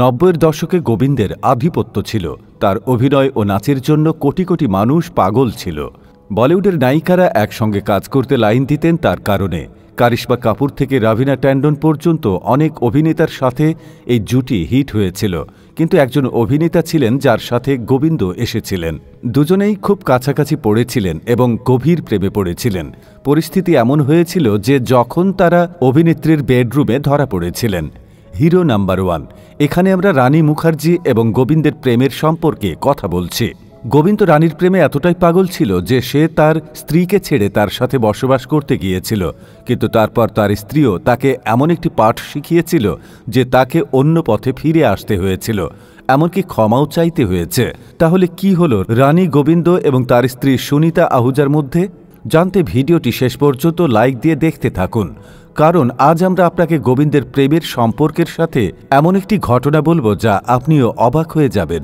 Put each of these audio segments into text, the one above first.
নব্বইয়ের দশকে গোবিন্দের আধিপত্য ছিল তার অভিনয় ও নাচের জন্য কোটি কোটি মানুষ পাগল ছিল বলিউডের নায়িকারা একসঙ্গে কাজ করতে লাইন দিতেন তার কারণে কারিশ্মা কাপুর থেকে রাভিনা ট্যান্ডন পর্যন্ত অনেক অভিনেতার সাথে এই জুটি হিট হয়েছিল কিন্তু একজন অভিনেতা ছিলেন যার সাথে গোবিন্দ এসেছিলেন দুজনেই খুব কাছাকাছি পড়েছিলেন এবং গভীর প্রেমে পড়েছিলেন পরিস্থিতি এমন হয়েছিল যে যখন তারা অভিনেত্রীর বেডরুমে ধরা পড়েছিলেন হিরো নাম্বার ওয়ান এখানে আমরা রানী মুখার্জি এবং গোবিন্দের প্রেমের সম্পর্কে কথা বলছি গোবিন্দ রানীর প্রেমে এতটাই পাগল ছিল যে সে তার স্ত্রীকে ছেড়ে তার সাথে বসবাস করতে গিয়েছিল কিন্তু তারপর তার স্ত্রীও তাকে এমন একটি পাঠ শিখিয়েছিল যে তাকে অন্য পথে ফিরে আসতে হয়েছিল এমনকি ক্ষমাও চাইতে হয়েছে তাহলে কি হল রানী গোবিন্দ এবং তার স্ত্রী সুনিতা আহুজার মধ্যে জানতে ভিডিওটি শেষ পর্যন্ত লাইক দিয়ে দেখতে থাকুন কারণ আজ আমরা আপনাকে গোবিন্দের প্রেমের সম্পর্কের সাথে এমন একটি ঘটনা বলবো যা আপনিও অবাক হয়ে যাবেন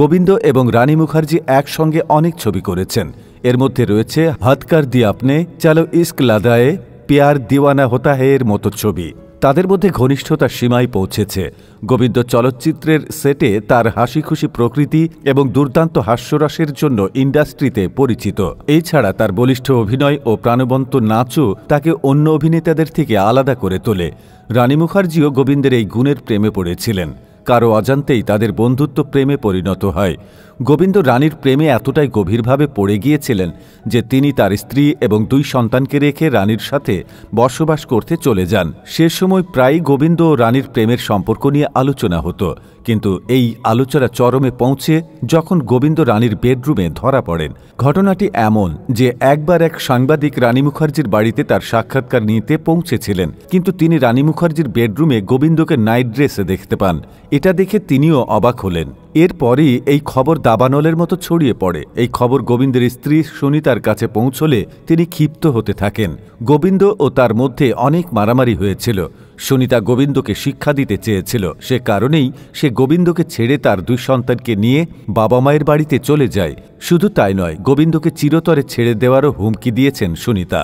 গোবিন্দ এবং রানী মুখার্জি একসঙ্গে অনেক ছবি করেছেন এর মধ্যে রয়েছে হাতকার দি আপনে চালো ইস্ক লাদায়ে পেয়ার দিওয়ানা হোতা এর মতো ছবি তাদের মধ্যে ঘনিষ্ঠতার সীমায় পৌঁছেছে গোবিন্দ চলচ্চিত্রের সেটে তার হাসি খুশি প্রকৃতি এবং দুর্দান্ত হাস্যরসের জন্য ইন্ডাস্ট্রিতে পরিচিত এছাড়া তার বলিষ্ঠ অভিনয় ও প্রাণবন্ত নাচও তাকে অন্য অভিনেতাদের থেকে আলাদা করে তোলে রানী মুখার্জিও গোবিন্দের এই গুণের প্রেমে পড়েছিলেন কারো অজান্তেই তাদের বন্ধুত্ব প্রেমে পরিণত হয় গোবিন্দ রানীর প্রেমে এতটাই গভীরভাবে পড়ে গিয়েছিলেন যে তিনি তার স্ত্রী এবং দুই সন্তানকে রেখে রানীর সাথে বসবাস করতে চলে যান সে সময় প্রায়ই গোবিন্দ ও রানীর প্রেমের সম্পর্ক নিয়ে আলোচনা হতো কিন্তু এই আলোচনা চরমে পৌঁছে যখন গোবিন্দ রানীর বেডরুমে ধরা পড়েন ঘটনাটি এমন যে একবার এক সাংবাদিক রানী মুখার্জির বাড়িতে তার সাক্ষাৎকার নিতে পৌঁছেছিলেন কিন্তু তিনি রানী মুখার্জির বেডরুমে গোবিন্দকে নাইট ড্রেসে দেখতে পান এটা দেখে তিনিও অবাক হলেন এরপরই এই খবর দাবানলের মতো ছড়িয়ে পড়ে এই খবর গোবিন্দের স্ত্রী সুনিতার কাছে পৌঁছলে তিনি ক্ষিপ্ত হতে থাকেন গোবিন্দ ও তার মধ্যে অনেক মারামারি হয়েছিল সুনিতা গোবিন্দকে শিক্ষা দিতে চেয়েছিল সে কারণেই সে গোবিন্দকে ছেড়ে তার দুই সন্তানকে নিয়ে বাবা মায়ের বাড়িতে চলে যায় শুধু তাই নয় গোবিন্দকে চিরতরে ছেড়ে দেওয়ারও হুমকি দিয়েছেন সুনিতা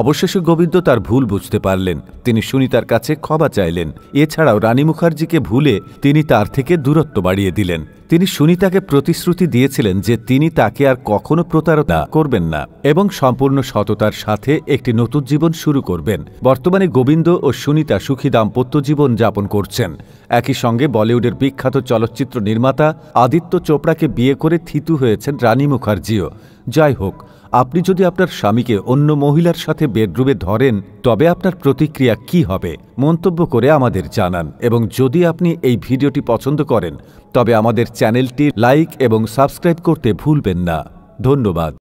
অবশেষে গোবিন্দ তার ভুল বুঝতে পারলেন তিনি সুনিতার কাছে ক্ষমা চাইলেন এছাড়াও রানী মুখার্জিকে ভুলে তিনি তার থেকে দূরত্ব বাড়িয়ে দিলেন তিনি সুনিতাকে প্রতিশ্রুতি দিয়েছিলেন যে তিনি তাকে আর কখনো প্রতারণা করবেন না এবং সম্পূর্ণ সততার সাথে একটি নতুন জীবন শুরু করবেন বর্তমানে গোবিন্দ ও সুনিতা সুখী দাম্পত্য জীবন যাপন করছেন একই সঙ্গে বলিউডের বিখ্যাত চলচ্চিত্র নির্মাতা আদিত্য চোপড়াকে বিয়ে করে থিতু হয়েছেন রানী মুখার্জিও যাই হোক আপনি যদি আপনার স্বামীকে অন্য মহিলার সাথে বেডরুমে ধরেন তবে আপনার প্রতিক্রিয়া কি হবে মন্তব্য করে আমাদের জানান এবং যদি আপনি এই ভিডিওটি পছন্দ করেন তবে আমাদের চ্যানেলটি লাইক এবং সাবস্ক্রাইব করতে ভুলবেন না ধন্যবাদ